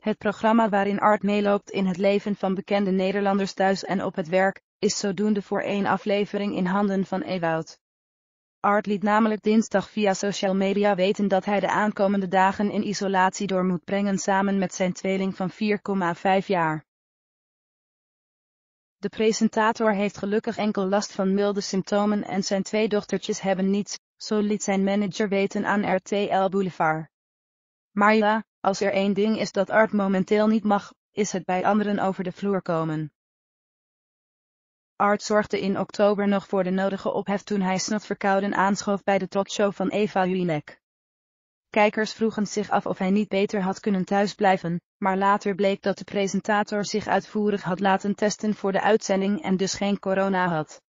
Het programma waarin Art meeloopt in het leven van bekende Nederlanders thuis en op het werk, is zodoende voor één aflevering in handen van Ewoud. Art liet namelijk dinsdag via social media weten dat hij de aankomende dagen in isolatie door moet brengen samen met zijn tweeling van 4,5 jaar. De presentator heeft gelukkig enkel last van milde symptomen en zijn twee dochtertjes hebben niets, zo liet zijn manager weten aan RTL Boulevard. Maar ja, als er één ding is dat Art momenteel niet mag, is het bij anderen over de vloer komen. Art zorgde in oktober nog voor de nodige ophef toen hij snotverkouden verkouden aanschoof bij de talkshow van Eva Jinek. Kijkers vroegen zich af of hij niet beter had kunnen thuisblijven, maar later bleek dat de presentator zich uitvoerig had laten testen voor de uitzending en dus geen corona had.